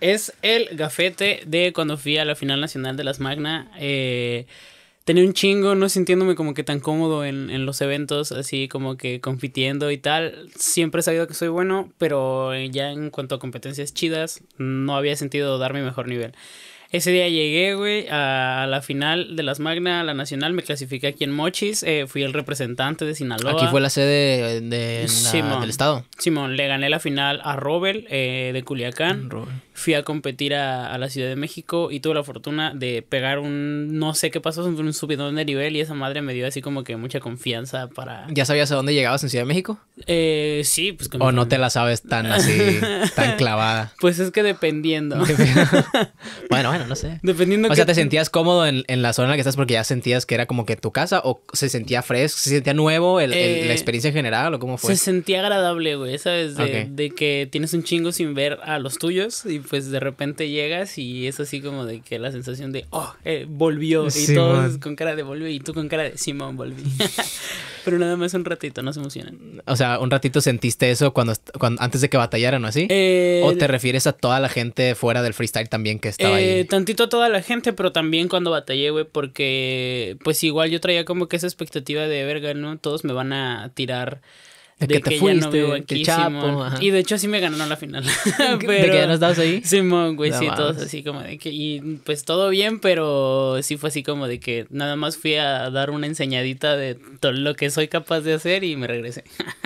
Es el gafete de cuando fui a la final nacional de las Magna. Eh, tenía un chingo no sintiéndome como que tan cómodo en, en, los eventos, así como que compitiendo y tal. Siempre he sabido que soy bueno, pero ya en cuanto a competencias chidas, no había sentido dar mi mejor nivel. Ese día llegué, güey, a la final de las Magna, a la Nacional, me clasifiqué aquí en Mochis, eh, fui el representante de Sinaloa. Aquí fue la sede de, del estado. Simón, le gané la final a Robel eh, de Culiacán. Fui a competir a, la Ciudad de México y tuve la fortuna de pegar un, no sé qué pasó, un subidón de nivel y esa madre me dio así como que mucha confianza para... ¿Ya sabías a dónde llegabas en Ciudad de México? Eh, sí, pues... Con o no te la sabes tan así, tan clavada. Pues es que dependiendo. bueno, bueno no sé. Dependiendo. O sea, te sentías cómodo en, la zona en la que estás porque ya sentías que era como que tu casa o se sentía fresco, se sentía nuevo la eh, experiencia en general o cómo fue. Se sentía agradable, güey, ¿sabes? De, de que tienes un chingo sin ver a los tuyos y pues de repente llegas y es así como de que la sensación de, oh, eh, volvió y todos con cara de volvió y tú con cara de Simón volví. Pero nada más un ratito, no se emocionen. O sea, un ratito sentiste eso cuando, antes de que batallaran o así. ¿O te eh, refieres a toda la gente fuera del freestyle también que estaba eh, ahí? Tantito a toda la gente, pero también cuando batallé, güey, porque pues igual yo traía como que esa expectativa de verga, ¿no? Todos me van a tirar de, que, te fuiste, Chapo. Y de hecho sí me ganaron la final. ¿De que ya no estabas ahí? Simón, güey, sí, todos así como de que... Y pues todo bien, pero sí fue así como de que nada más fui a dar una enseñadita de todo lo que soy capaz de hacer y me regresé.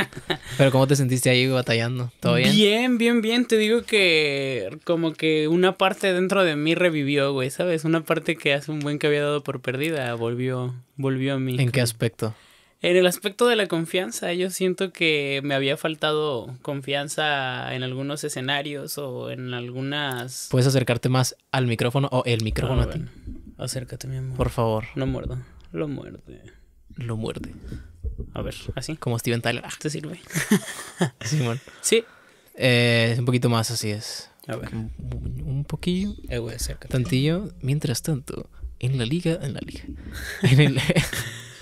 pero ¿cómo te sentiste ahí batallando? ¿Todo bien? Bien, bien, bien. Te digo que como que una parte dentro de mí revivió, güey, ¿sabes? Una parte que hace un buen que había dado por perdida volvió, volvió a mí. ¿En qué aspecto? En el aspecto de la confianza, yo siento que me había faltado confianza en algunos escenarios o en algunas... Puedes acercarte más al micrófono o el micrófono a ah, ti. Acércate, mi amor. Por favor. No muerdo. Lo muerde. Lo muerde. A ver, así. Como Steven Tyler. Ah. ¿Te sirve? Simón. Sí. Eh, un poquito más, así es. A ver. Un, poquillo. Eh, güey, acércate. Tantillo. Mientras tanto, en la liga, en la liga. En el...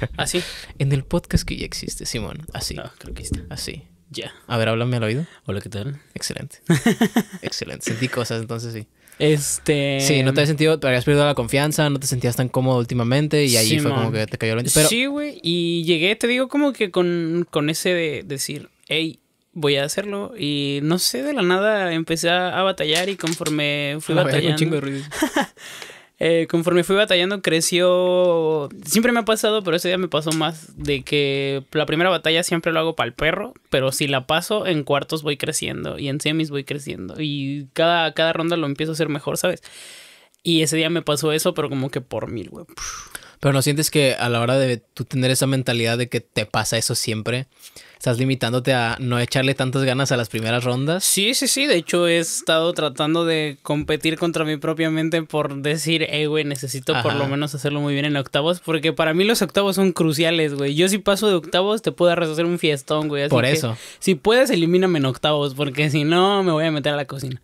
Así. En el podcast que ya existe, Simón. Así. Ah, creo que está. Así. Ya. A ver, háblame al oído. Hola, ¿qué tal? Excelente. Excelente. Sentí cosas, entonces sí. Este. Sí, no te habías sentido, te habías perdido la confianza, no te sentías tan cómodo últimamente y ahí fue como que te cayó el Pero... Sí, güey. Y llegué, te digo, como que con, ese de decir, hey, voy a hacerlo. Y no sé, de la nada empecé a, batallar y conforme fui batallando. Un chingo de ruido eh, conforme fui batallando creció, siempre me ha pasado, pero ese día me pasó más de que la primera batalla siempre lo hago para el perro, pero si la paso en cuartos voy creciendo y en semis voy creciendo y cada, cada ronda lo empiezo a hacer mejor, ¿sabes? Y ese día me pasó eso, pero como que por mil, güey. Pero no sientes que a la hora de tú tener esa mentalidad de que te pasa eso siempre, estás limitándote a no echarle tantas ganas a las primeras rondas. Sí, sí, sí. De hecho, he estado tratando de competir contra mi propia mente por decir, eh, güey, necesito por lo menos hacerlo muy bien en octavos, porque para mí los octavos son cruciales, güey. Yo si paso de octavos te puedo hacer un fiestón, güey. por eso. si puedes, elimíname en octavos, porque si no, me voy a meter a la cocina.